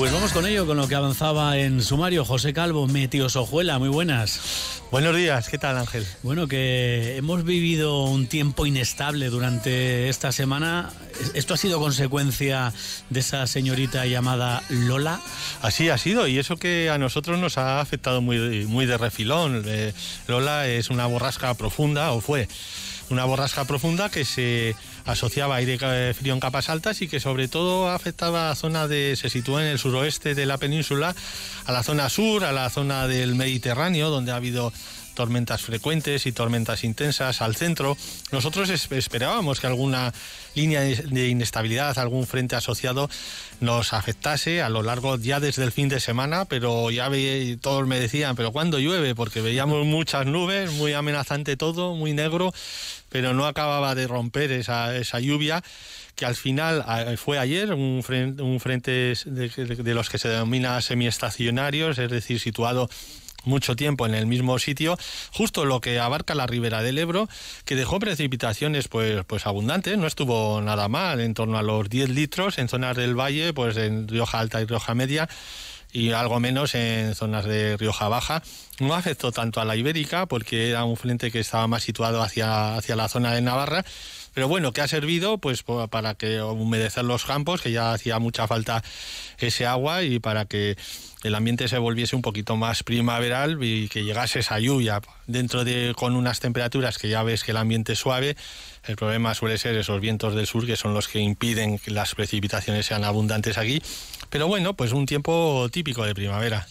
Pues vamos con ello, con lo que avanzaba en sumario José Calvo, Metios Ojuela, muy buenas. Buenos días, ¿qué tal Ángel? Bueno, que hemos vivido un tiempo inestable durante esta semana. ¿Esto ha sido consecuencia de esa señorita llamada Lola? Así ha sido, y eso que a nosotros nos ha afectado muy, muy de refilón. Eh, Lola es una borrasca profunda, o fue una borrasca profunda que se asociaba a aire eh, frío en capas altas y que sobre todo afectaba a zona de se sitúa en el suroeste de la península, a la zona sur, a la zona del Mediterráneo donde ha habido tormentas frecuentes y tormentas intensas al centro. Nosotros esperábamos que alguna línea de inestabilidad, algún frente asociado nos afectase a lo largo ya desde el fin de semana, pero ya todos me decían, pero ¿cuándo llueve? Porque veíamos muchas nubes, muy amenazante todo, muy negro, pero no acababa de romper esa, esa lluvia que al final fue ayer un frente, un frente de los que se denomina semiestacionarios, es decir, situado mucho tiempo en el mismo sitio, justo lo que abarca la ribera del Ebro, que dejó precipitaciones pues, pues abundantes, no estuvo nada mal, en torno a los 10 litros en zonas del valle, pues en Rioja Alta y Rioja Media, y algo menos en zonas de Rioja Baja. No afectó tanto a la Ibérica porque era un frente que estaba más situado hacia, hacia la zona de Navarra pero bueno, que ha servido pues para que humedecer los campos, que ya hacía mucha falta ese agua y para que el ambiente se volviese un poquito más primaveral y que llegase esa lluvia dentro de con unas temperaturas que ya ves que el ambiente es suave. El problema suele ser esos vientos del sur que son los que impiden que las precipitaciones sean abundantes aquí. Pero bueno, pues un tiempo de primavera.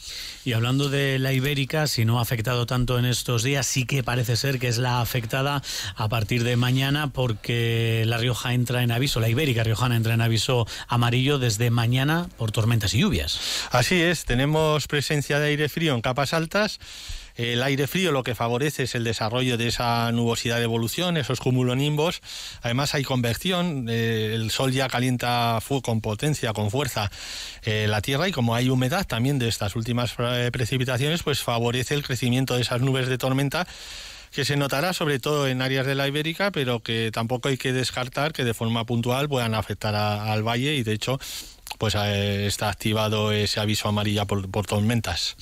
Y hablando de la ibérica, si no ha afectado tanto en estos días, sí que parece ser que es la afectada a partir de mañana porque la Rioja entra en aviso, la ibérica riojana entra en aviso amarillo desde mañana por tormentas y lluvias. Así es, tenemos presencia de aire frío en capas altas el aire frío lo que favorece es el desarrollo de esa nubosidad de evolución, esos cumulonimbos. Además hay convección, eh, el sol ya calienta con potencia, con fuerza eh, la Tierra y como hay humedad también de estas últimas eh, precipitaciones, pues favorece el crecimiento de esas nubes de tormenta que se notará sobre todo en áreas de la Ibérica, pero que tampoco hay que descartar que de forma puntual puedan afectar al valle y de hecho pues eh, está activado ese aviso amarillo por, tormentas.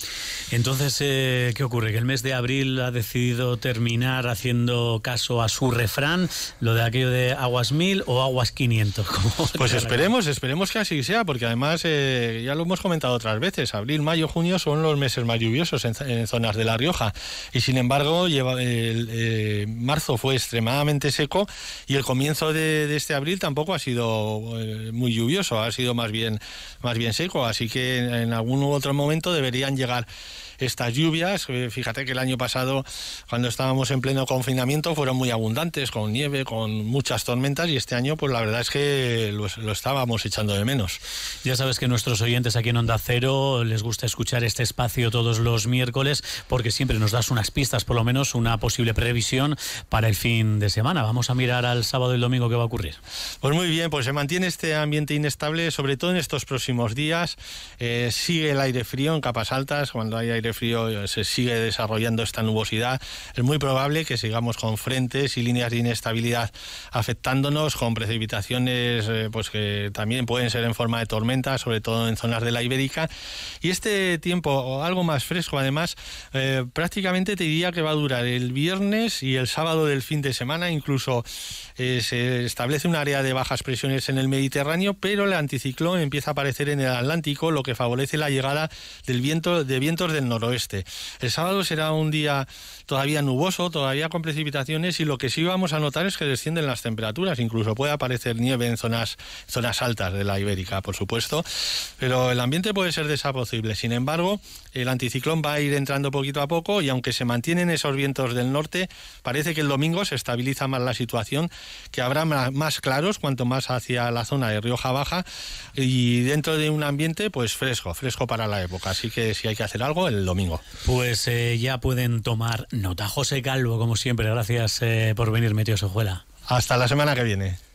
Entonces, eh, ¿qué ocurre? Que el mes de abril ha decidido terminar haciendo caso a su refrán, lo de aquello de aguas mil o aguas 500. Pues esperemos, esperemos que así sea, porque además eh, ya lo hemos comentado otras veces, abril, mayo, junio son los meses más lluviosos en, zonas de La Rioja y sin embargo lleva, el, marzo fue extremadamente seco y el comienzo de, de este abril tampoco ha sido muy lluvioso, ha sido más bien más bien seco, así que en, algún u otro momento deberían llegar estas lluvias. Eh, fíjate que el año pasado, cuando estábamos en pleno confinamiento, fueron muy abundantes, con nieve, con muchas tormentas, y este año, pues la verdad es que lo, estábamos echando de menos. Ya sabes que nuestros oyentes aquí en Onda Cero les gusta escuchar este espacio todos los miércoles, porque siempre nos das unas pistas, por lo menos una posible previsión para el fin de semana. Vamos a mirar al sábado y el domingo qué va a ocurrir. Pues muy bien, pues se mantiene este ambiente inestable, sobre todo en estos próximos días. Eh, sigue el aire frío en capas altas. Cuando hay aire frío eh, se sigue desarrollando esta nubosidad. Es muy probable que sigamos con frentes y líneas de inestabilidad afectándonos, con precipitaciones eh, pues que también pueden ser en forma de tormenta, sobre todo en zonas de la Ibérica. Y este tiempo, algo más fresco además, prácticamente te diría que va a durar el viernes y el sábado del fin de semana. Incluso se establece un área de bajas presiones en el Mediterráneo, pero el anticiclón empieza a aparecer en el Atlántico, lo que favorece la llegada del viento, de vientos del noroeste. El sábado será un día todavía nuboso, todavía con precipitaciones y lo que sí vamos a notar es que descienden las temperaturas, incluso puede aparecer nieve en zonas, zonas altas de la Ibérica, por supuesto, pero el ambiente puede ser desaposible. Sin embargo, el anticiclón va a ir entrando poquito a poco y aunque se mantienen esos vientos del norte, parece que el domingo se estabiliza más la situación, que habrá más claros cuanto más hacia la zona de Rioja Baja y y dentro de un ambiente pues fresco, fresco para la época. Así que si hay que hacer algo, el domingo. Pues eh, ya pueden tomar nota. José Calvo, como siempre, gracias eh, por venir, Metios Hasta la semana que viene.